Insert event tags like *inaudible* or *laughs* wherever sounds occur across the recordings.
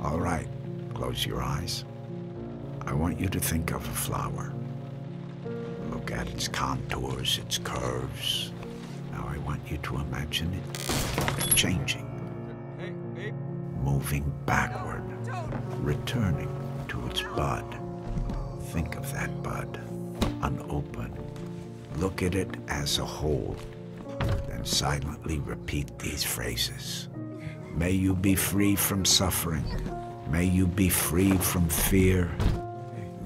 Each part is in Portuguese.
All right, close your eyes. I want you to think of a flower. Look at its contours, its curves. Now I want you to imagine it changing, moving backward, returning to its bud. Think of that bud, unopened. Look at it as a whole, then silently repeat these phrases. May you be free from suffering. May you be free from fear.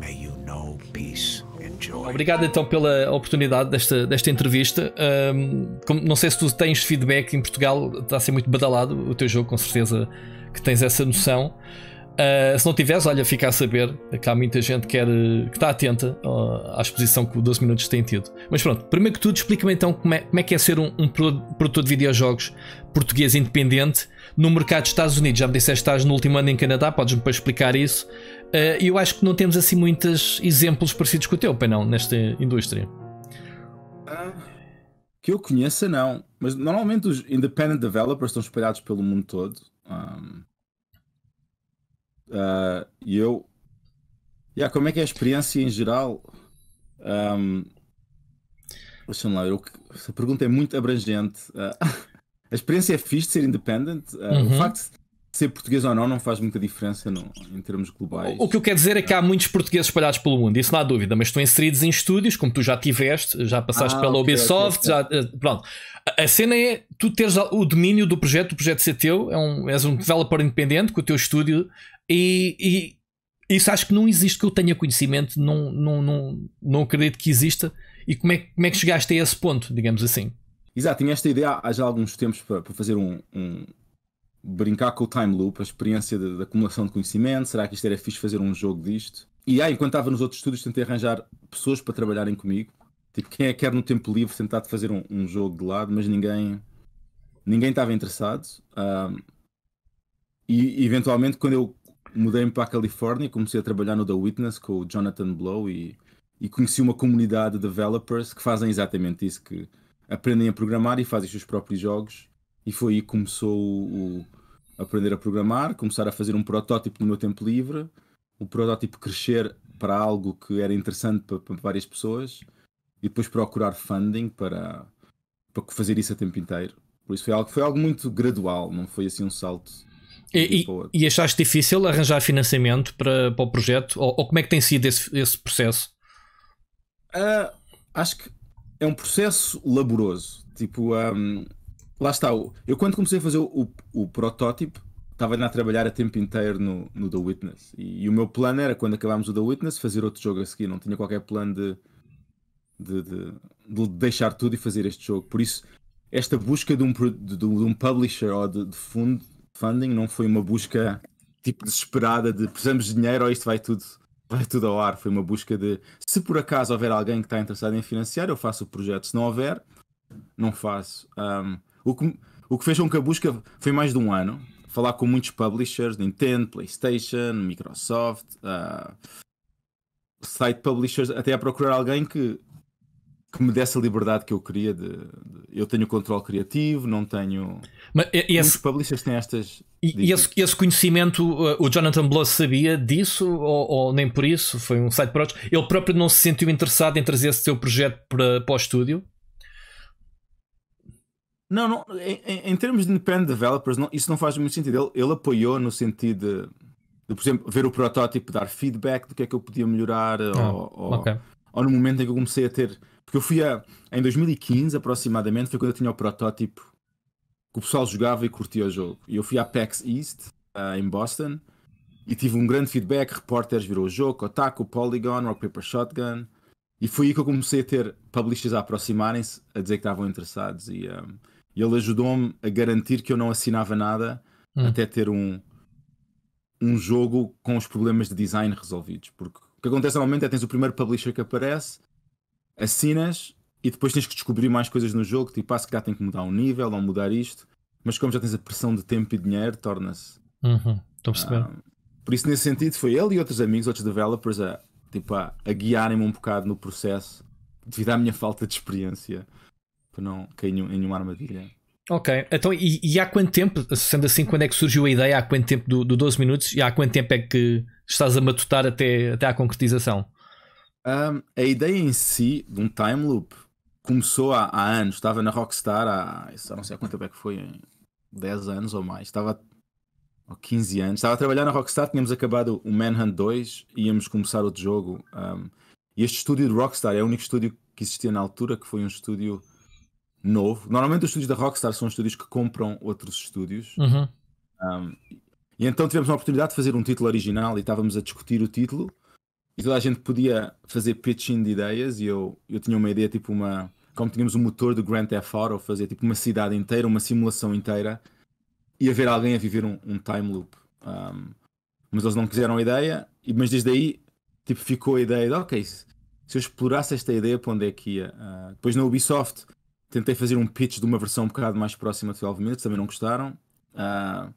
May you know peace and joy. Obrigado então pela oportunidade desta, desta entrevista. Um, como, não sei se tu tens feedback em Portugal, está a ser muito badalado o teu jogo, com certeza que tens essa noção. Uh, se não tiveres, olha, fica a saber que há muita gente que, que está atenta ah, à exposição que o 12 Minutos tem tido. Mas pronto, primeiro que tudo, explica-me então como é, como é, que é ser um, um, produtor de videojogos português independente no mercado dos Estados Unidos. Já me disseste que estás no último ano em Canadá, podes-me para explicar isso. Ah, e uh, eu acho que não temos assim muitos exemplos parecidos com o teu, pai, não, nesta indústria. que eu conheça, não. Mas normalmente os independent developers estão espalhados pelo mundo todo. Um Uh, e eu. Yeah, como é que é a experiência em geral? Um, deixa lá, eu, essa pergunta é muito abrangente. Uh, *laughs* a experiência é fixe de ser independent. Uh, uhum. O facto de ser português ou não não faz muita diferença no, em termos globais. O, que eu quero dizer é que há muitos portugueses espalhados pelo mundo, isso não há dúvida, mas estão inseridos em estúdios, como tu já tiveste, já passaste ah, pela okay, Ubisoft, okay, okay. já. Eh, pronto. A, a cena é tu teres o domínio do projeto, o projeto ser teu, é um, és um uhum. developer independente com o teu estúdio e, e isso acho que não existe que eu tenha conhecimento, não, não, não, não acredito que exista. E como é, como é que chegaste a esse ponto, digamos assim? Exato, tinha esta ideia há já alguns tempos para, para fazer um, um, brincar com o time loop, a experiência da acumulação de conhecimento. Será que isto era fixe fazer um jogo disto? E aí, ah, enquanto estava nos outros estúdios, tentei arranjar pessoas para trabalharem comigo. Tipo, quem é que quer no tempo livre tentar -te fazer um, um, jogo de lado, mas ninguém ninguém estava interessado. Um, ah, e eventualmente, quando eu mudei-me para a Califórnia e comecei a trabalhar no The Witness com o Jonathan Blow e, e conheci uma comunidade de developers que fazem exatamente isso, que aprendem a programar e fazem os seus próprios jogos. E foi aí que começou o, o aprender a programar, começar a fazer um protótipo no meu tempo livre, o protótipo crescer para algo que era interessante para, para várias pessoas e depois procurar funding para, para fazer isso a tempo inteiro. Por isso foi algo, foi algo muito gradual, não foi assim um salto e, e, e, achaste difícil arranjar financiamento para, para o projeto? Ou, ou como é que tem sido esse, esse processo? Uh, acho que é um processo laboroso. Tipo, um, lá está. Eu quando comecei a fazer o, o, o protótipo, estava a trabalhar a tempo inteiro no, no The Witness. E, e, o meu plano era, quando acabámos o The Witness, fazer outro jogo a seguir. Não tinha qualquer plano de, de, de, de deixar tudo e fazer este jogo. Por isso, esta busca de um, de, de um publisher ou de, fundo funding, não foi uma busca tipo desesperada de precisamos de dinheiro ou isto vai tudo, vai tudo ao ar. Foi uma busca de se por acaso houver alguém que está interessado em financiar, eu faço o projeto. Se não houver, não faço. Um, o, que, o que fez com que a busca foi mais de um ano. Falar com muitos publishers, Nintendo, PlayStation, Microsoft, uh, site publishers, até a procurar alguém que que me desse a liberdade que eu queria de, de eu tenho controle criativo, não tenho. Mas esse, publishers têm estas. E esse, esse, conhecimento, uh, o Jonathan Blow sabia disso ou, ou, nem por isso? Foi um site project? Ele próprio não se sentiu interessado em trazer esse seu projeto para, para o estúdio? Não, não em, em, termos de independent developers, não, isso não faz muito sentido. Ele, ele apoiou no sentido de, de, por exemplo, ver o protótipo, dar feedback do que é que eu podia melhorar, ah, ou, okay. ou, ou no momento em que eu comecei a ter porque eu fui a. Em 2015 aproximadamente foi quando eu tinha o protótipo que o pessoal jogava e curtia o jogo. E eu fui à PAX East, uh, em Boston, e tive um grande feedback. Repórteres virou o jogo, Otaku, Polygon, Rock Paper Shotgun. E foi aí que eu comecei a ter publishers a aproximarem-se, a dizer que estavam interessados. E um, ah, ele ajudou-me a garantir que eu não assinava nada hum. até ter um, um jogo com os problemas de design resolvidos. Porque o que acontece normalmente é que tens o primeiro publisher que aparece, assinas e depois tens que descobrir mais coisas no jogo, tipo, ah, se calhar tem que mudar um nível ou mudar isto, mas como já tens a pressão de tempo e dinheiro, torna-se. Uhum, estou a perceber. Ah, por isso, nesse sentido, foi ele e outros amigos, outros developers, a, tipo, a, a guiarem-me um bocado no processo, devido à minha falta de experiência, para não cair em nenhuma armadilha. Ok, então e, e, há quanto tempo, sendo assim, quando é que surgiu a ideia? Há quanto tempo do, do 12 minutos? E há quanto tempo é que estás a matutar até, até à concretização? Um, a ideia em si de um time loop começou há, há anos. Estava na Rockstar há não sei há quanto tempo é que foi, em 10 anos ou mais. Estava há 15 anos. Estava a trabalhar na Rockstar, tínhamos acabado o Manhunt 2, íamos começar outro jogo. Um, e este estúdio de Rockstar é o único estúdio que existia na altura, que foi um estúdio novo. Normalmente os estúdios da Rockstar são estúdios que compram outros estúdios. Uhum. Um, e então tivemos a oportunidade de fazer um título original e estávamos a discutir o título e toda a gente podia fazer pitching de ideias e eu, eu tinha uma ideia tipo uma como tínhamos o um motor do Grand Theft Auto fazer tipo uma cidade inteira, uma simulação inteira e haver alguém a viver um, um time loop um, mas eles não quiseram a ideia e, mas desde aí tipo ficou a ideia de ok, se eu explorasse esta ideia para onde é que ia uh, depois na Ubisoft tentei fazer um pitch de uma versão um bocado mais próxima de 12 minutos, também não gostaram uh,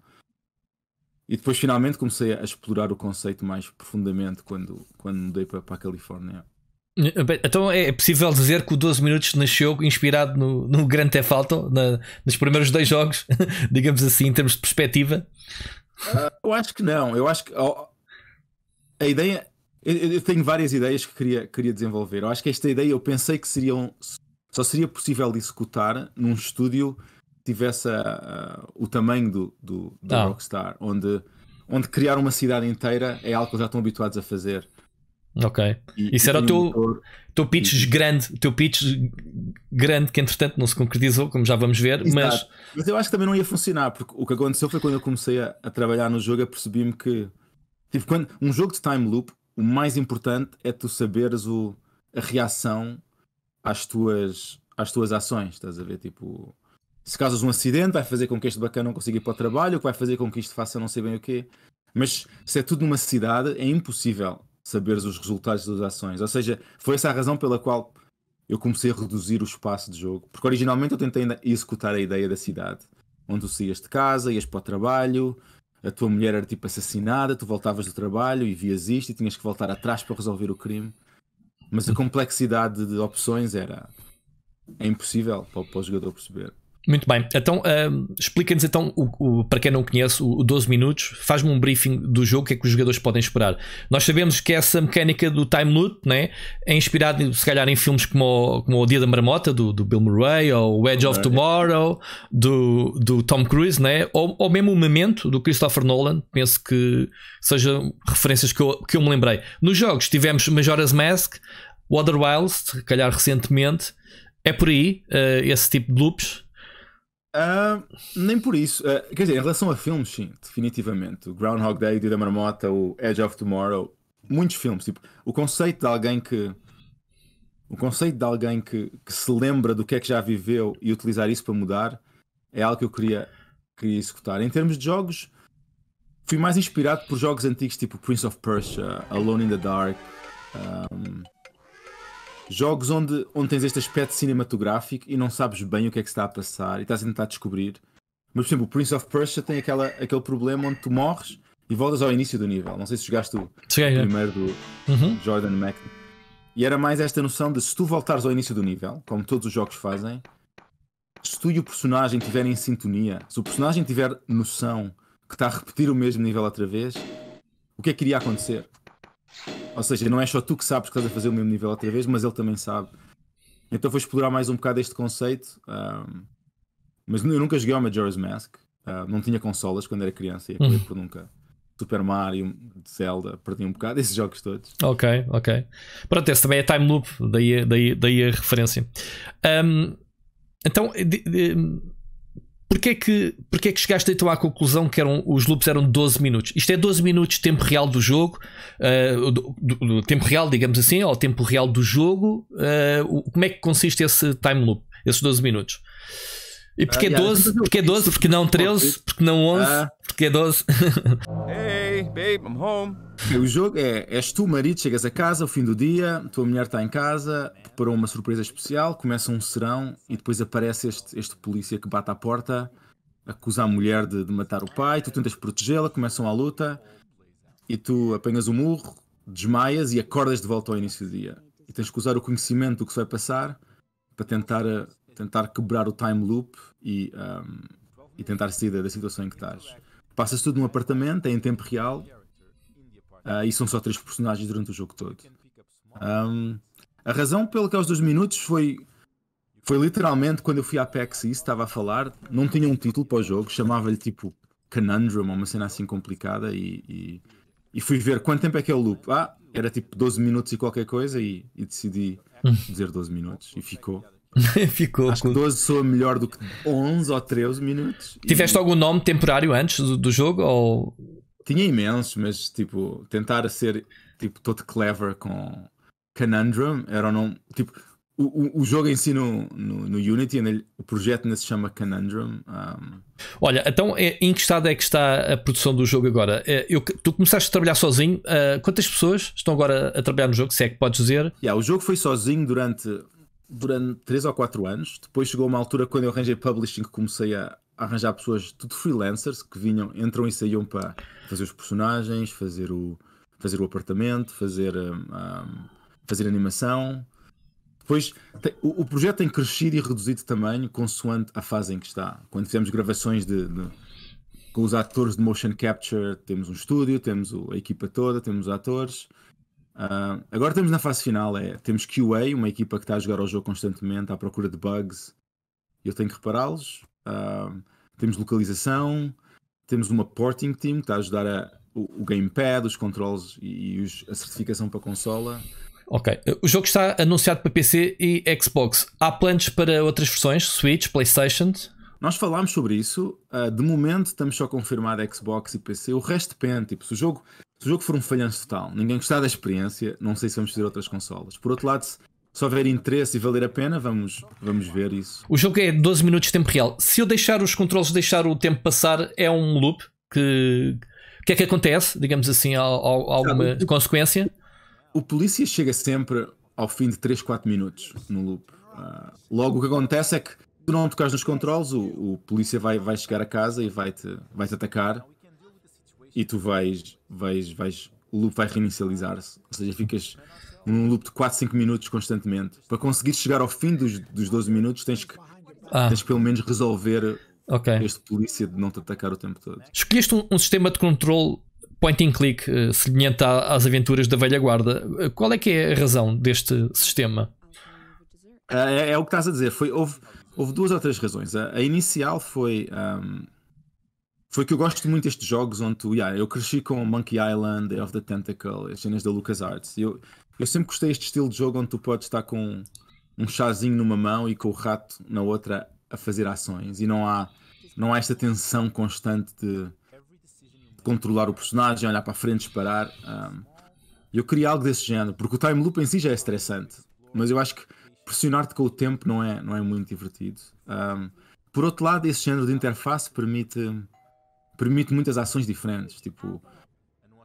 e depois finalmente comecei a explorar o conceito mais profundamente quando, quando mudei para, para a Califórnia. Então é possível dizer que o 12 Minutos nasceu inspirado no, no Grand Theft Auto, na, nos primeiros dois jogos, *laughs* digamos assim, em termos de perspectiva? Uh, eu acho que não. Eu acho que oh, a ideia. Eu, eu, tenho várias ideias que queria, queria desenvolver. Eu acho que esta ideia eu pensei que seriam, só seria possível de executar num estúdio tivesse ah, ah, o tamanho do, do, do ah. Rockstar, onde, onde criar uma cidade inteira é algo que já estão habituados a fazer. Ok. E, Isso era o teu, motor, teu pitch e... grande, teu pitch grande que entretanto não se concretizou, como já vamos ver. Mas... mas eu acho que também não ia funcionar, porque o que aconteceu foi quando eu comecei a, a trabalhar no jogo, eu percebi me que tipo, quando, um jogo de time loop, o mais importante é tu saberes o, a reação às tuas, às tuas ações, estás a ver? Tipo, se causas um acidente, vai fazer com que este bacana não consiga ir para o trabalho, o que vai fazer com que isto faça não sei bem o quê. Mas se é tudo numa cidade, é impossível saberes os resultados das ações. Ou seja, foi essa a razão pela qual eu comecei a reduzir o espaço de jogo. Porque originalmente eu tentei executar a ideia da cidade, onde tu saías de casa, ias para o trabalho, a tua mulher era tipo assassinada, tu voltavas do trabalho e vias isto e tinhas que voltar atrás para resolver o crime. Mas a complexidade de opções era é impossível para, para o jogador perceber. Muito bem, então um, explica-nos então, o, o, para quem não conhece, o, o 12 minutos, faz-me um briefing do jogo, o que é que os jogadores podem esperar. Nós sabemos que essa mecânica do time loot né, é inspirada se calhar em filmes como o, como o Dia da Marmota, do, do Bill Murray, ou o Edge of Tomorrow, do, do Tom Cruise, né, ou, ou mesmo o Memento, do Christopher Nolan, penso que sejam referências que eu, que eu me lembrei. Nos jogos tivemos Majora's Mask, Water Wilds, se calhar recentemente, é por aí, uh, esse tipo de loops. Uh, nem por isso. Uh, quer dizer, em relação a filmes, sim, definitivamente. O Groundhog Day, o Dia da Marmota, o Edge of Tomorrow, muitos filmes. Tipo, o conceito de alguém que. O conceito de alguém que, que se lembra do que é que já viveu e utilizar isso para mudar é algo que eu queria, queria executar. Em termos de jogos, fui mais inspirado por jogos antigos tipo Prince of Persia, Alone in the Dark. Um, Jogos onde, onde tens este aspecto cinematográfico e não sabes bem o que é que está a passar e estás a tentar descobrir. Mas, por exemplo, o Prince of Persia tem aquela, aquele problema onde tu morres e voltas ao início do nível. Não sei se jogaste o, Cheguei, primeiro do uhum. Jordan Mac. E era mais esta noção de se tu voltares ao início do nível, como todos os jogos fazem, se tu e o personagem estiverem em sintonia, se o personagem tiver noção que está a repetir o mesmo nível outra vez, o que é que iria acontecer? Ou seja, não é só tu que sabes que estás a fazer o mesmo nível outra vez, mas ele também sabe. Então vou explorar mais um bocado este conceito. Um, mas eu nunca joguei ao Majora's Mask. Uh, não tinha consolas quando era criança e acabei uhum. por nunca. Super Mario, Zelda, perdi um bocado esses jogos todos. Ok, ok. Pronto, esse também é time loop, daí, daí, daí a referência. Um, então, de, de, Porquê que, porquê que chegaste então à conclusão que eram, os loops eram 12 minutos? Isto é 12 minutos de tempo real do jogo, uh, do, do, do, tempo real, digamos assim, ou tempo real do jogo. Uh, como é que consiste esse time loop, esses 12 minutos? E porquê ah, 12? porquê 12? Porque não 13? Porque não 11? Ah. Porquê 12? *laughs* hey, babe, I'm home. É, o jogo é: és tu, marido, chegas a casa, o fim do dia, tua mulher está em casa, preparou uma surpresa especial, começa um serão e depois aparece este, este polícia que bate à porta, acusa a mulher de, de matar o pai, tu tentas protegê-la, começam a luta e tu apanhas o um murro, desmaias e acordas de volta ao início do dia. E tens que usar o conhecimento do que se vai passar para tentar, eh, tentar quebrar o time loop e, um, ehm, e tentar sair da situação em que estás. Passas tudo num apartamento, é em tempo real Uh, e são só três personagens durante o jogo todo. Um, a razão pela os dois minutos foi foi literalmente quando eu fui à PAX e estava a falar, não tinha um título para o jogo, chamava-lhe tipo Conundrum, uma cena assim complicada, e, e, e, fui ver quanto tempo é que é o loop. Ah, era tipo 12 minutos e qualquer coisa, e, e decidi hum. dizer 12 minutos, e ficou. *laughs* ficou Acho que 12 soa melhor do que 11 ou 13 minutos. Tiveste algum nome temporário antes do, do jogo? Ou tinha imensos, mas tipo, tentar ser tipo todo clever com Conundrum era o nome. Tipo, o, o, o jogo em si no, no, no Unity, né, o projeto ainda se chama Conundrum. Um... Olha, então é, em que estado é que está a produção do jogo agora? É, eu, tu começaste a trabalhar sozinho. Uh, quantas pessoas estão agora a trabalhar no jogo? Se é que podes dizer? Yeah, o jogo foi sozinho durante durante 3 ou 4 anos. Depois chegou uma altura quando eu arranjei publishing que comecei a, arranjar pessoas, tudo freelancers, que vinham, entram e saíam para fazer os personagens, fazer o, fazer o apartamento, fazer, um, hum, fazer animação. Depois, tem, o, o, projeto tem crescido e reduzido de tamanho consoante a fase em que está. Quando fizemos gravações de, de com os atores de motion capture, temos um estúdio, temos a equipa toda, temos atores. Uh, agora estamos na fase final, é, temos QA, uma equipa que está a jogar ao jogo constantemente, à procura de bugs. Eu tenho que repará-los, temos localização, temos uma porting team que está a ajudar a, o, o gamepad, os controles e, e os, a certificação para a consola. Ok. O jogo está anunciado para PC e Xbox. Há planos para outras versões? Switch, PlayStation? Nós falámos sobre isso. Uh, de momento estamos só a confirmar Xbox e PC. O resto depende. Tipo, se o jogo, se o jogo for um falhanço total, ninguém gostar da experiência, não sei se vamos fazer outras consolas. Por outro lado, se houver interesse e valer a pena, vamos, vamos ver isso. O jogo é 12 minutos de tempo real. Se eu deixar os controles, deixar o tempo passar, é um loop que. O que é que acontece? Digamos assim, a, a, a alguma o, consequência? O polícia chega sempre ao fim de 3, 4 minutos no loop. Uh, logo, o que acontece é que tu não tocares nos controles, o, o polícia vai, vai chegar a casa e vai-te vai -te atacar e tu vais, vais, vais o loop vai reinicializar-se. Ou seja, ficas num loop de 4, 5 minutos constantemente. Para conseguir chegar ao fim dos, dos 12 minutos, tens que, ah. tens que pelo menos resolver okay. este polícia de não te atacar o tempo todo. Escolheste um, um sistema de controle point and click uh, semelhante às aventuras da velha guarda. Eh, qual é que é a razão deste sistema? Uh, é, é, o que estás a dizer. Foi, houve, houve duas ou três razões. A, a inicial foi. Um, foi que eu gosto muito destes jogos onde tu, yeah, eu cresci com Monkey Island, Day of the Tentacle, as cenas da LucasArts. Eu, eu sempre gostei deste estilo de jogo onde tu podes estar com um chazinho numa mão e com o rato na outra a fazer ações e não há não há esta tensão constante de, de controlar o personagem, olhar para a frente, disparar. Um, eu queria algo desse género, porque o time loop em si já é estressante, mas eu acho que pressionar-te com o tempo não é, não é muito divertido. Um, por outro lado, esse género de interface permite, permite muitas ações diferentes. Tipo,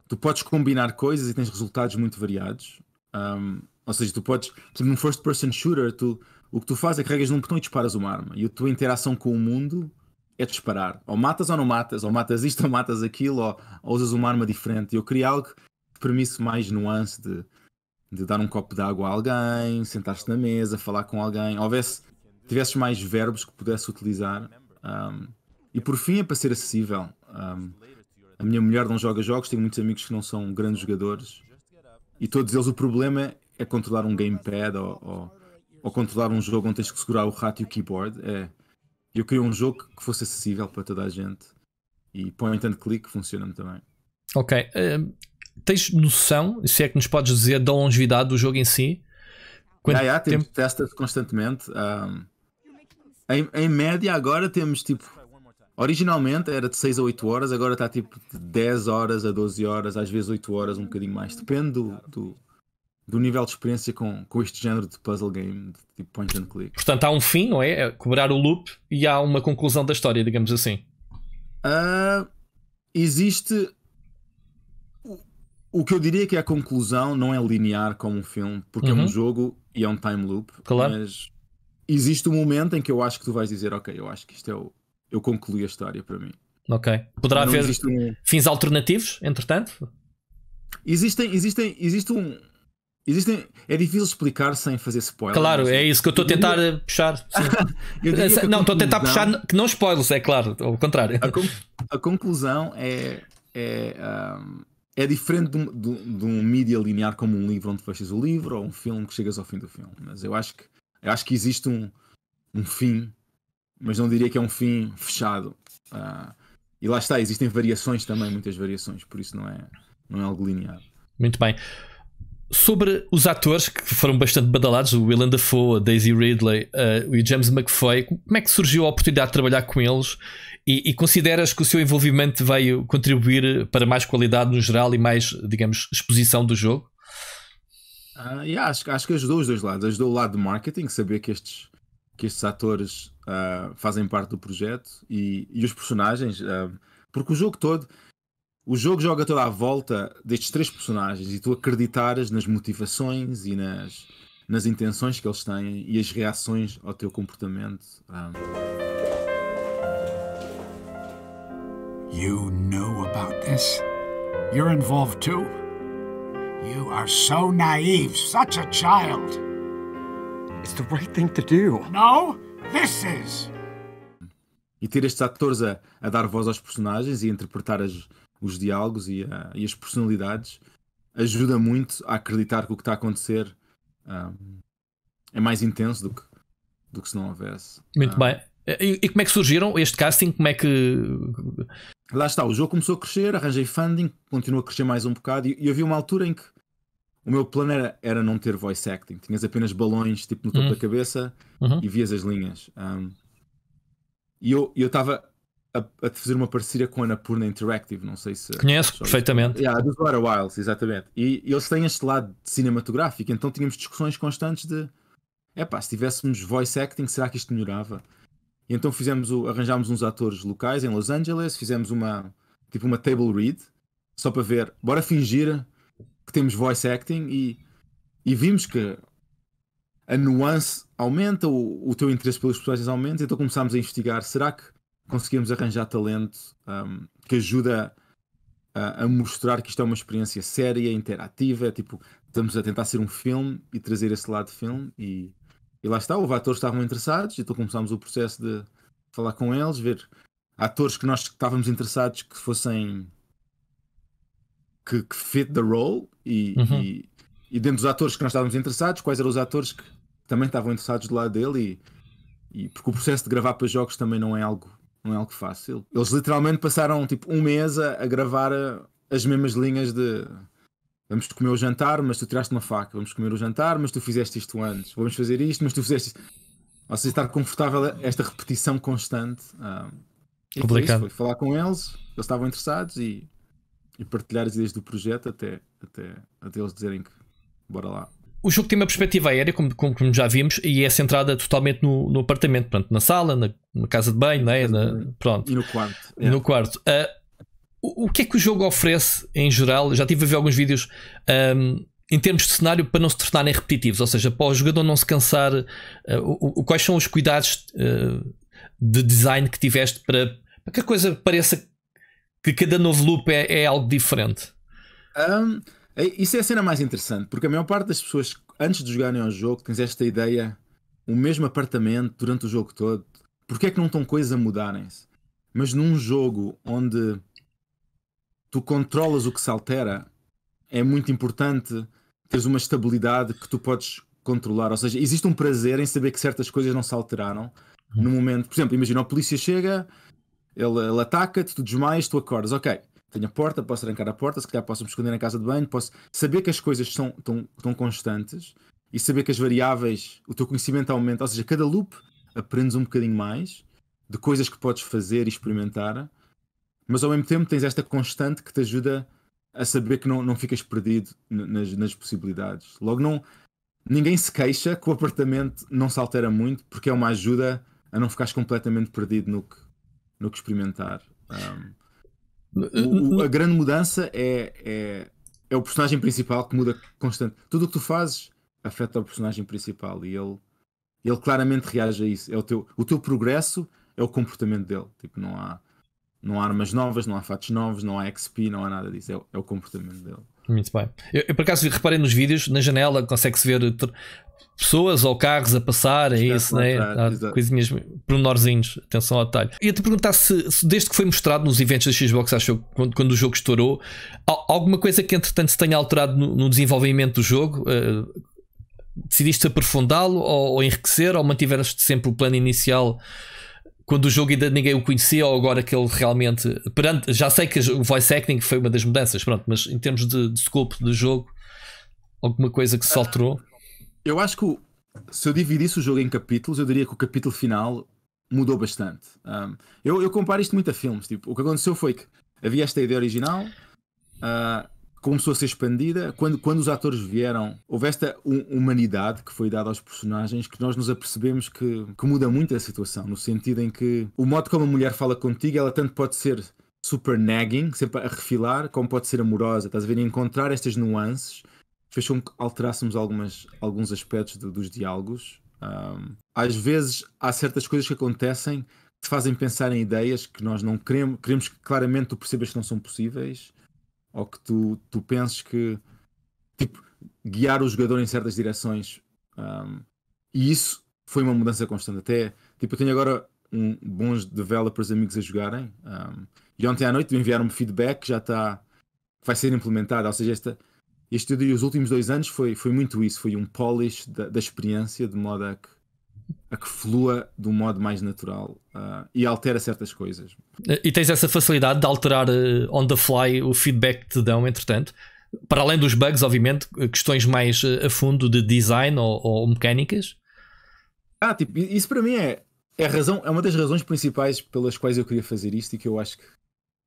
tu podes combinar coisas e tens resultados muito variados. Um, ou seja, tu podes, por exemplo, num first person shooter, tu, o que tu fazes é carregas num botão e disparas uma arma. E a tua interação com o mundo é disparar. Ou matas ou não matas, ou matas isto ou matas aquilo, ou, ou usas uma arma diferente. eu queria algo que permisse mais nuance de, de dar um copo de água a alguém, sentar-te na mesa, falar com alguém. Houvesse, tivesses mais verbos que pudesse utilizar. Um, e por fim, é para ser acessível. Um, a minha mulher não joga jogos, tenho muitos amigos que não são grandes jogadores. E todos eles o problema é controlar um gamepad ou, ou, ou controlar um jogo onde tens que segurar o rato e o keyboard. É, eu queria um jogo que fosse acessível para toda a gente e põe um tanto clique funciona também. Ok. Uh, tens noção, se é que nos podes dizer, da longevidade do jogo em si? Ah, é, yeah, tempo... constantemente. Um, ehm, em, em média, agora temos tipo Originalmente era de 6 a 8 horas, agora está tipo de 10 horas a 12 horas, às vezes 8 horas, um bocadinho mais. Depende do, do, do nível de experiência com, com este género de puzzle game, de tipo point and click. Portanto, há um fim, não é? é cobrar o loop e há uma conclusão da história, digamos assim. Uh, existe. O que eu diria que é a conclusão não é linear como um filme, porque uhum. é um uhum. jogo e é um time loop. Claro. Mas existe um momento em que eu acho que tu vais dizer, ok, eu acho que isto é o eu concluí esta área para mim. Ok. Poderá não haver fins alternativos, entretanto? Existem, existem, existe um. Existem, é difícil explicar sem fazer spoilers. Claro, é isso que eu eh, *laughs* estou a tentar puxar. Diria... não, estou a tentar puxar que não spoilers, é claro, ao contrário. A, a conclusão é. é um, é diferente de um, de, de um, mídia linear como um livro onde fechas o livro ou um filme que chegas ao fim do filme. Mas eu acho que, eu acho que existe um, um fim mas não diria que é um fim fechado. Uh, e lá está, existem variações também, muitas variações, por isso não é, não é algo linear. Muito bem. Sobre os atores que foram bastante badalados, o Willem Dafoe, a Daisy Ridley uh, o James McFoy, como é que surgiu a oportunidade de trabalhar com eles e, e, consideras que o seu envolvimento veio contribuir para mais qualidade no geral e mais, digamos, exposição do jogo? Uh, yeah, acho, acho que ajudou os dois lados. Ajudou o lado de marketing, saber que estes, que estes atores uh, fazem parte do projeto e, e os personagens, uh, porque o jogo todo, o jogo joga toda à volta destes três personagens e tu acreditares nas motivações e nas, nas intenções que eles têm e as reações ao teu comportamento. Um... Ah. You know about this? You're involved too? You are so naive, such a child. It's the right thing to do. No, this is. E ter estes atores a, a dar voz aos personagens e a interpretar as, os diálogos e, a, e, as personalidades ajuda muito a acreditar que o que está a acontecer um, é mais intenso do que, do que se não houvesse. Muito um, bem. E, e, como é que surgiram este casting? Como é que. Lá está, o jogo começou a crescer, arranjei funding, continuou a crescer mais um bocado e, e havia uma altura em que o meu plano era, era não ter voice acting. Tinhas apenas balões tipo no topo uhum. da cabeça uhum. e vias as linhas. Um, e eu estava a, a, fazer uma parceria com a Anapurna Interactive, não sei se. Conheço perfeitamente. Yeah, dos Water Wilds, exatamente. E, e, eles têm este lado cinematográfico, então tínhamos discussões constantes de epá, se tivéssemos voice acting, será que isto melhorava? E então fizemos o, arranjámos uns atores locais em Los Angeles, fizemos uma tipo uma table read, só para ver, bora fingir que temos voice acting e, e vimos que a nuance aumenta, o, o teu interesse pelos personagens aumenta, então começámos a investigar, será que conseguimos arranjar talento um, que ajuda a, a, mostrar que isto é uma experiência séria, interativa, tipo, estamos a tentar ser um filme e trazer esse lado de filme e, e lá está, houve atores que estavam interessados, então começámos o processo de falar com eles, ver atores que nós estávamos interessados que fossem que, que fit the role e, uhum. e, e, dentro dos atores que nós estávamos interessados, quais eram os atores que também estavam interessados do lado dele e, e porque o processo de gravar para jogos também não é algo não é algo fácil. Eles literalmente passaram tipo um mês a, a gravar eh, as mesmas linhas de vamos comer o jantar, mas tu tiraste uma faca, vamos comer o jantar, mas tu fizeste isto antes, vamos fazer isto, mas tu fizeste isto. Ou seja, estar confortável esta repetição constante. Um, ah, Complicado. Foi falar com eles, eles estavam interessados e e partilhar as ideias do projeto até, até, até eles dizerem que bora lá. O jogo tem uma perspectiva aérea, como, como, já vimos, e é centrada totalmente no, no apartamento, pronto, na sala, na, na casa de banho, né? Na, pronto. e no quarto. É. No quarto. Uh, o, o, que é que o jogo oferece em geral? Já estive a ver alguns vídeos um, em termos de cenário para não se tornarem repetitivos, ou seja, para o jogador não se cansar. Uh, o, o, quais são os cuidados uh, de design que tiveste para, para que a coisa pareça que cada novo loop é, é algo diferente. Um, é, isso é a cena mais interessante, porque a maior parte das pessoas, antes de jogarem ao jogo, tens esta ideia, o mesmo apartamento durante o jogo todo, porque é que não estão coisas a mudarem-se? Mas num jogo onde tu controlas o que se altera, é muito importante teres uma estabilidade que tu podes controlar. Ou seja, existe um prazer em saber que certas coisas não se alteraram uhum. no momento. Por exemplo, imagina, a polícia chega, ele, ele ataca-te, tu desmaias, tu acordas. Ok, tenho a porta, posso trancar a porta, se calhar posso me esconder na casa de banho, posso saber que as coisas são tão, tão constantes e saber que as variáveis, o teu conhecimento aumenta, ou seja, cada loop aprendes um bocadinho mais de coisas que podes fazer e experimentar, mas ao mesmo tempo tens esta constante que te ajuda a saber que não, não ficas perdido nas, nas possibilidades. Logo, não, ninguém se queixa que o apartamento não se altera muito porque é uma ajuda a não ficares completamente perdido no que, no que experimentar. Um, o, o, a grande mudança é, é, é, o personagem principal que muda constante. Tudo o que tu fazes afeta o personagem principal e ele, ele claramente reage a isso. É o, teu, o teu progresso é o comportamento dele. Tipo, não há, não há armas novas, não há fatos novos, não há XP, não há nada disso. É, é o comportamento dele. Muito bem. Eu, eu, por acaso reparei nos vídeos, na janela consegue-se ver pessoas ou carros a passar, é isso, né? Há coisinhas, pormenorzinhos, atenção ao detalhe. Ia-te perguntar se, se, desde que foi mostrado nos eventos da Xbox, acho quando, quando o jogo estourou, alguma coisa que entretanto se tenha alterado no, no desenvolvimento do jogo? Uh, decidiste aprofundá-lo ou, ou, enriquecer, ou mantiveste sempre o plano inicial? Quando o jogo ainda ninguém o conhecia, ou agora que ele realmente. Perante, já sei que o voice acting foi uma das mudanças, pronto, mas em termos de, de scope do jogo, alguma coisa que se ah, alterou? Eu acho que o, se eu dividisse o jogo em capítulos, eu diria que o capítulo final mudou bastante. Um, eu, eu, comparo isto muito a filmes. Tipo, o que aconteceu foi que havia esta ideia original, uh, começou a ser expandida. Quando, quando os atores vieram, houve esta humanidade que foi dada aos personagens que nós nos apercebemos que, que muda muito a situação, no sentido em que o modo como a mulher fala contigo, ela tanto pode ser super nagging, sempre a refilar, como pode ser amorosa. Estás a ver? Encontrar estas nuances fez com que alterássemos algumas, alguns aspectos de, dos diálogos. Um, às vezes há certas coisas que acontecem que te fazem pensar em ideias que nós não queremos, queremos que claramente tu percebas que não são possíveis, ou que tu, tu penses que tipo, guiar o jogador em certas direções. Um, e isso foi uma mudança constante. Até tipo, eu tenho agora um, bons developers amigos a jogarem. Um, e ontem à noite me enviaram um feedback que já está. vai ser implementado. Ou seja, esta, este, eu diria, os últimos dois anos foi, foi muito isso, foi um polish da, da experiência, de modo a que, a que flua de um modo mais natural uh, e altera certas coisas. E tens essa facilidade de alterar uh, on the fly o feedback que te dão, entretanto? Para além dos bugs, obviamente, eh, questões mais eh, a fundo de design ou, ou mecânicas? Ah, tipo, isso para mim é, é, razão, é uma das razões principais pelas quais eu queria fazer isto e que eu acho que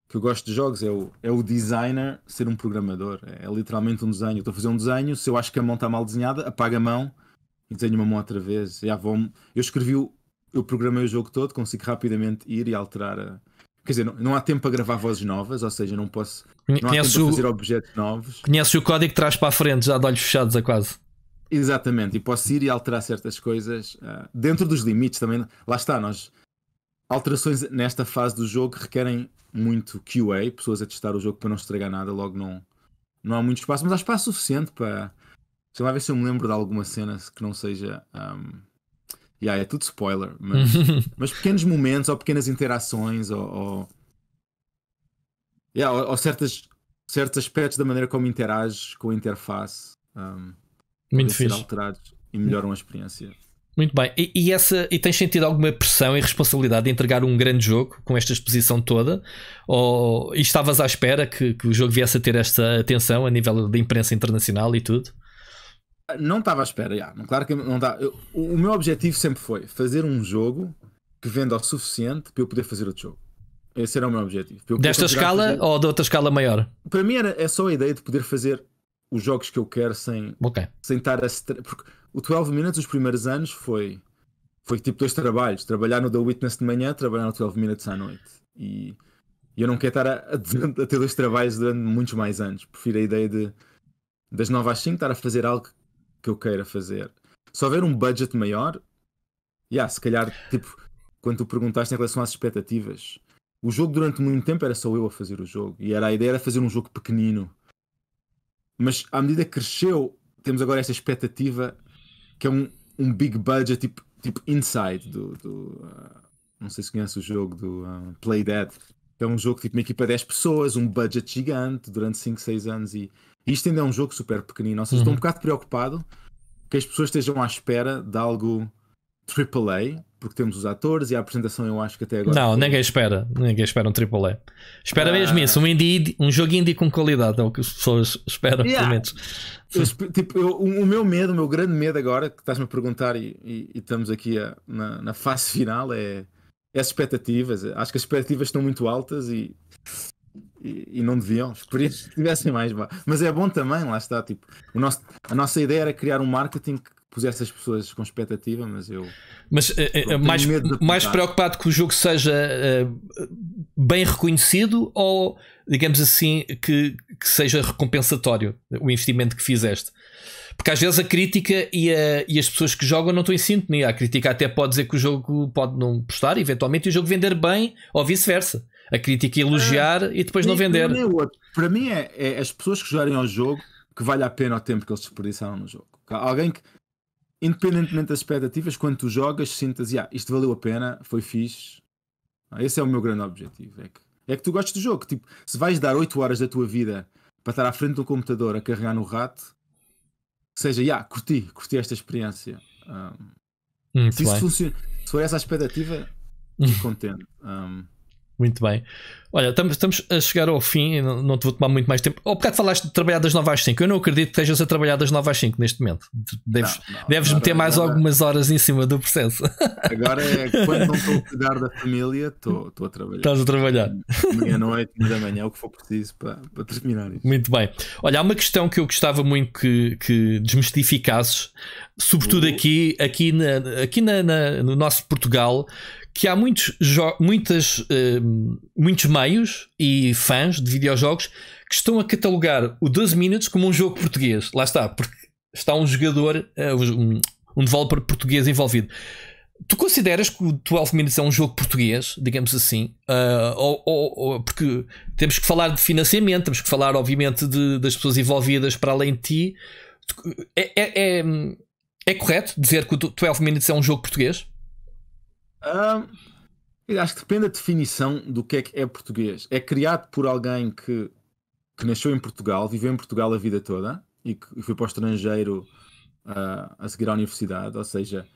que eu gosto de jogos é o, é o designer ser um programador. É, é literalmente um desenho. estou a fazer um desenho, se eu acho que a mão está mal desenhada, apago a mão e desenho uma mão outra vez. Já ah, vou eu escrevi, o, eu programei o jogo todo, consigo rapidamente ir e alterar a... Quer dizer, não, não, há tempo para gravar vozes novas, ou seja, não posso não há tempo o... fazer objetos novos. Conhece o código que traz para a frente, já de olhos fechados a quase. Exatamente, e posso ir e alterar certas coisas uh, dentro dos limites também. Lá está, nós alterações nesta fase do jogo requerem muito QA, pessoas a testar o jogo para não estragar nada, logo não, não há muito espaço, mas há espaço suficiente para. Deixa lá ver se eu me lembro de alguma cena que não seja. Um... Yeah, é tudo spoiler, mas, *laughs* mas pequenos momentos ou pequenas interações ou, ou... Yeah, ou, ou certas, certos aspectos da maneira como interages com a interface um, muito fixe. alterados e melhoram a experiência. Muito bem. E, e, essa, e tens sentido alguma pressão e responsabilidade de entregar um grande jogo com esta exposição toda? Ou estavas à espera que, que o jogo viesse a ter esta atenção a nível da imprensa internacional e tudo? Não estava à espera, já. claro que não estava. o meu objetivo sempre foi fazer um jogo que venda o suficiente para eu poder fazer outro jogo. Esse era o meu objetivo. Desta escala fazer... ou de outra escala maior? Para mim era, é só a ideia de poder fazer os jogos que eu quero sem, okay. sem estar a. Porque o 12 Minutes, os primeiros anos, foi, foi tipo dois trabalhos: trabalhar no The Witness de manhã, trabalhar no 12 Minutes à noite. E, eu não quero estar a, a, a, ter dois trabalhos durante muitos mais anos. Prefiro a ideia de, das 9 às 5, estar a fazer algo que eu queira fazer. Se houver um budget maior, yeah, se calhar, tipo, quando tu perguntaste em relação às expectativas, o jogo durante muito tempo era só eu a fazer o jogo. E era a ideia era fazer um jogo pequenino. Mas à medida que cresceu, temos agora esta expectativa que é um, um big budget tipo, tipo Inside do, do uh, não sei se conhece o jogo do uh, Play Dead é um jogo tipo uma equipa de 10 pessoas, um budget gigante durante 5, 6 anos e isto ainda é um jogo super pequenino. Ou seja, uhum. estou um uhum. bocado preocupado que as pessoas estejam à espera de algo AAA porque temos os atores e a apresentação eu acho que até agora. Não, foi... ninguém espera, ninguém espera um AAA. Espera ah. mesmo isso, um, indie, um jogo indie com qualidade, é o que as pessoas esperam, yeah. pelo menos. Eu, tipo, eu, o meu medo, o meu grande medo agora, que estás-me a perguntar e, e, e estamos aqui a, na, na, fase final, é, é, as expectativas. Acho que as expectativas estão muito altas e. E, e não deviam, por que *laughs* tivessem mais. Mas é bom também, lá está. Tipo, o nosso, a nossa ideia era criar um marketing que pusesse as pessoas com expectativa, mas eu. Mas eh, eh, pronto, mais, mais preocupado que o jogo seja uh, bem reconhecido ou, digamos assim, que, que, seja recompensatório o investimento que fizeste? Porque às vezes a crítica e, a, e as pessoas que jogam não estão em sintonia. A crítica até pode dizer que o jogo pode não postar, eventualmente, e o jogo vender bem ou vice-versa. A crítica elogiar ah, e depois não vender. Para mim, é, para mim é, é as pessoas que jogarem ao jogo que vale a pena o tempo que eles desperdiçaram no jogo. Alguém que independentemente das expectativas, quando tu jogas, sintas, yeah, isto valeu a pena, foi fixe. Ah, esse é o meu grande objetivo. É que, é que tu gostes do jogo. Tipo, se vais dar 8 horas da tua vida para estar à frente do computador a carregar no rato, seja, yeah, curti, curti esta experiência. Ah, um, se, isso funciona, se for essa a expectativa, *laughs* fico contente. Um, ah, muito bem. Olha, estamos, a chegar ao fim, não, não te vou tomar muito mais tempo. Ao bocado falaste de trabalhar das 9 às 5. Eu não acredito que estejas a trabalhar das 9 às 5 neste momento. Deves, não, não, deves meter mais agora, algumas horas em cima do processo. *laughs* Agora é quando não estou a cuidar da família, estou, estou a trabalhar. Estás a trabalhar. Meia-noite, meia da manhã, o que for preciso para, para terminar isso. Muito bem. Olha, há uma questão que eu gostava muito que, que desmistificasses, sobretudo uhum. aqui, aqui, na, aqui na, na no nosso Portugal que há muitos, muitas, uh, muitos meios e fãs de videojogos que estão a catalogar o 12 Minutes como um jogo português. Lá está, porque está um jogador, uh, um, um developer português envolvido. Tu consideras que o 12 Minutes é um jogo português, digamos assim? Uh, ou, ou, porque temos que falar de financiamento, temos que falar, obviamente, de, das pessoas envolvidas para além de ti. É, é, é, é correto dizer que o 12 Minutes é um jogo português? Um, acho que depende da definição do que é que é português. É criado por alguém que, que nasceu em Portugal, viveu em Portugal a vida toda e que foi para o estrangeiro uh, a seguir à universidade. Ou seja,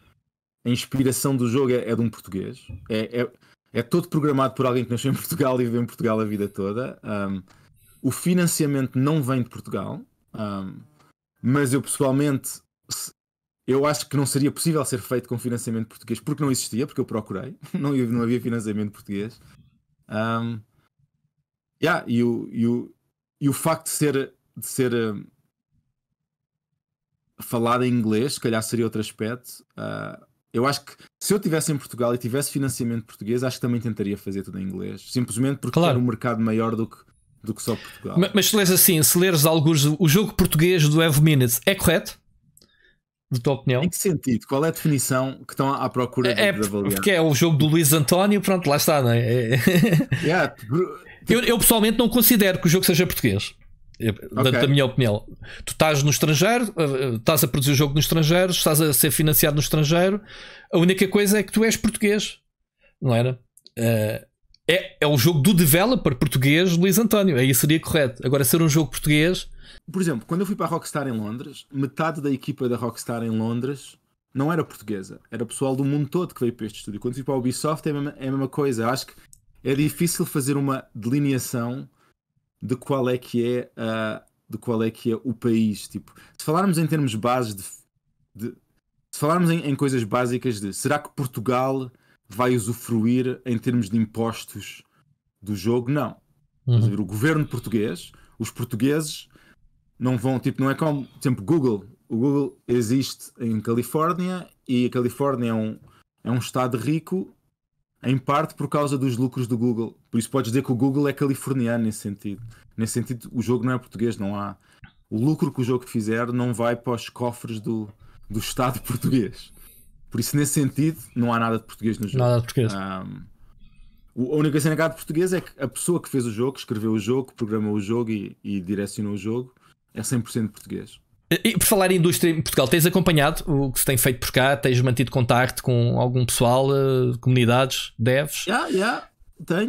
a inspiração do jogo é, é de um português. É, é, é, todo programado por alguém que nasceu em Portugal e viveu em Portugal a vida toda. Um, o financiamento não vem de Portugal, um, mas eu pessoalmente eu acho que não seria possível ser feito com financiamento português porque não existia, porque eu procurei, *laughs* não, não havia financiamento português. Um, yeah, e, o, e, o, e o facto de ser, de ser um, falado em inglês, se calhar seria outro aspecto. Uh, eu acho que se eu estivesse em Portugal e tivesse financiamento português, acho que também tentaria fazer tudo em inglês, simplesmente porque claro. era um mercado maior do que, do que só Portugal. Mas, mas se lês assim, se leres alguns, o jogo português do Evo Minutes é correto? de tua opinião? Em que sentido? Qual é a definição que estão à procura é, de, é avaliar? Porque é o jogo do Luís António, pronto, lá está, não é? é... *laughs* Yeah. eu, eu, pessoalmente não considero que o jogo seja português. É, okay. Da, minha opinião, tu estás no estrangeiro, eh, eh, estás a produzir o jogo no estrangeiro, estás a ser financiado no estrangeiro. A única coisa é que tu és português, não era? Eh, é, é o jogo do developer português Luís António, aí seria correto. Agora, ser um jogo português, por exemplo, quando eu fui para a Rockstar em Londres, metade da equipa da Rockstar em Londres não era portuguesa, era pessoal do mundo todo que veio para este estúdio. Quando fui para a Ubisoft é a mesma, é a mesma coisa. Eu acho que é difícil fazer uma delineação de qual é que é a ah, de qual é que é o país. Tipo, se falarmos em termos básicos de, de, se falarmos em, em, coisas básicas de será que Portugal vai usufruir em termos de impostos do jogo? Não. Uhum. o governo português, os portugueses não vão, tipo, não é como, tipo, Google. O Google existe em Califórnia e a Califórnia é um, é um estado rico em parte por causa dos lucros do Google. Por isso podes dizer que o Google é californiano nesse sentido. Nesse sentido, o jogo não é português, não há. O lucro que o jogo fizer não vai para os cofres do, do Estado *laughs* português. Por isso, nesse sentido, não há nada de português no jogo. Nada de português. Um, a única cena que há de português é que a pessoa que fez o jogo, escreveu o jogo, programou o jogo e, e direcionou o jogo, é 100% português. E por falar em indústria em Portugal, tens acompanhado o que se tem feito por cá? Tens mantido contacto com algum pessoal, uh, comunidades, devs? Já, yeah, já, yeah,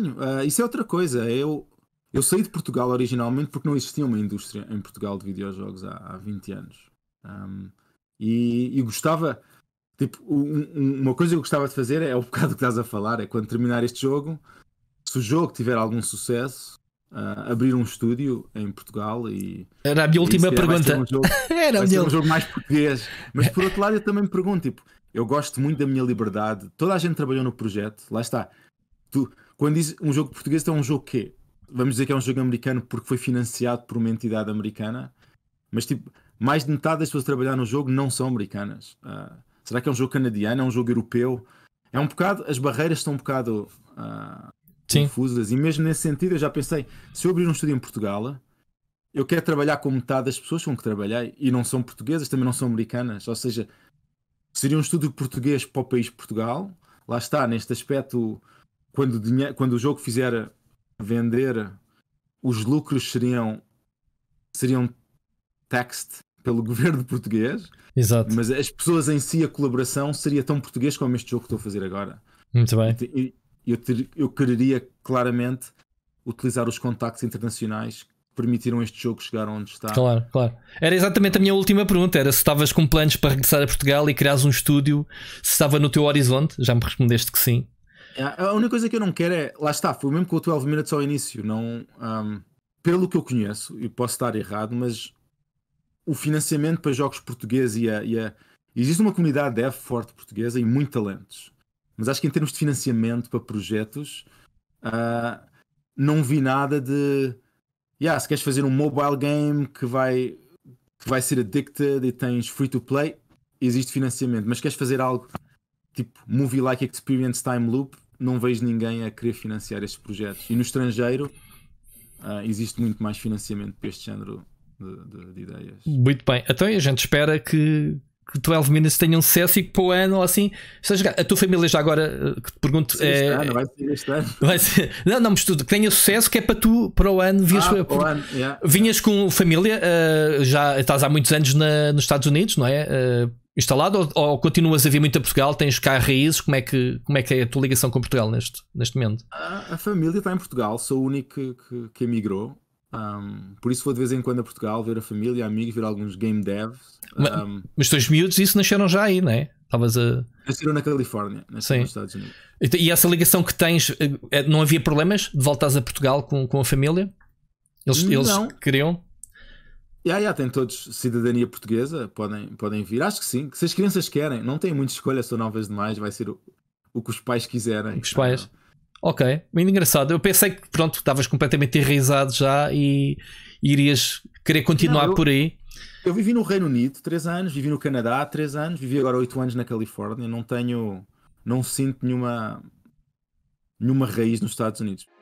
tenho. Uh, isso é outra coisa. Eu, eu saí de Portugal originalmente porque não existia uma indústria em Portugal de videojogos há, há 20 anos. Um, e, e, gostava, tipo, um, um, uma coisa que eu gostava de fazer é, é *laughs* o bocado que estás a falar: é quando terminar este jogo, se o jogo tiver algum sucesso, uh, abrir um estúdio em Portugal e. Era a minha última pergunta. Um jogo, *laughs* Era vai um jogo mais português. Mas por outro lado, eu também me pergunto: tipo, eu gosto muito da minha liberdade. Toda a gente trabalhou no projeto, lá está. Tu, quando diz um jogo português, então é um jogo quê? Vamos dizer que é um jogo americano porque foi financiado por uma entidade americana, mas tipo, mais de metade das pessoas a trabalhar no jogo não são americanas. Uh, será que é um jogo canadiano? É um jogo europeu? É um bocado, as barreiras estão um bocado uh, confusas. E mesmo nesse sentido, eu já pensei: se eu abrir um estúdio em Portugal, eu quero trabalhar com metade das pessoas com que trabalhei e não são portuguesas, também não são americanas. Ou seja, seria um estúdio português para o país Portugal. Lá está, neste aspecto, quando o, dinheiro, quando o jogo fizer vender, os lucros seriam, seriam taxed pelo *laughs* governo português. Exato. Mas as pessoas em si, a colaboração seria tão português como este jogo que estou a fazer agora. Muito bem. E, eu, ter, eu quereria claramente utilizar os contactos internacionais que permitiram este jogo chegar onde está. Claro, claro. Era exatamente a minha última pergunta: era se estavas com planos para regressar a Portugal e criares um estúdio, se estava no teu horizonte, já me respondeste que sim. É, a única coisa que eu não quero é, lá está, foi mesmo com o 12 Minutes ao início, não um, pelo que eu conheço, e posso estar errado, mas o financiamento para jogos portugueses e, a, e a, existe uma comunidade dev forte portuguesa e muito talentos. Mas acho que em termos de financiamento para projetos, uh, não vi nada de. Yeah, se queres fazer um mobile game que vai, que vai ser addicted e tens free to play, existe financiamento. Mas queres fazer algo tipo movie-like experience time loop, não vejo ninguém a querer financiar estes projetos. E no estrangeiro, uh, existe muito mais financiamento para este género de, de, de ideias. Muito bem. Então a gente espera que, que 12 Minutes tenha um sucesso e que para o ano ou assim seja A tua família já agora eh, que te pergunto. Sim, é, vai ser este ano. Vai ser, não, não, mas tudo, que tenha sucesso que é para tu, para o ano, vinhas, ah, para o ano, yeah. vinhas com família, uh, já estás há muitos anos na, nos Estados Unidos, não é? Uh, instalado ou, ou, continuas a vir muito a Portugal? Tens cá raízes? Como é que, como é, que é a tua ligação com Portugal neste, neste momento? A, a família está em Portugal, sou o único que, que, que emigrou. Um, por isso vou de vez em quando a Portugal ver a família, amigos, ver alguns game devs. Um, mas, os teus miúdos, isso nasceram já aí, não é? Estavas a. Nasceram na Califórnia, nasceram nos Estados Unidos. E essa ligação que tens, eh, eh, não havia problemas de voltares a Portugal com, com a família? Eles, eles queriam queriam? Yeah, yeah, tem todos cidadania portuguesa, podem, podem vir. Acho que sim, que se as crianças querem, não têm muita escolha, são novas demais, vai ser o, o que os pais quiserem. Os pais. Ok, muito engraçado. Eu pensei que pronto, estavas completamente enraizado já e irias querer continuar não, eu, por aí. Eu vivi no Reino Unido três anos, vivi no Canadá três anos, vivi agora oito anos na Califórnia. Não tenho, não sinto nenhuma, nenhuma raiz nos Estados Unidos.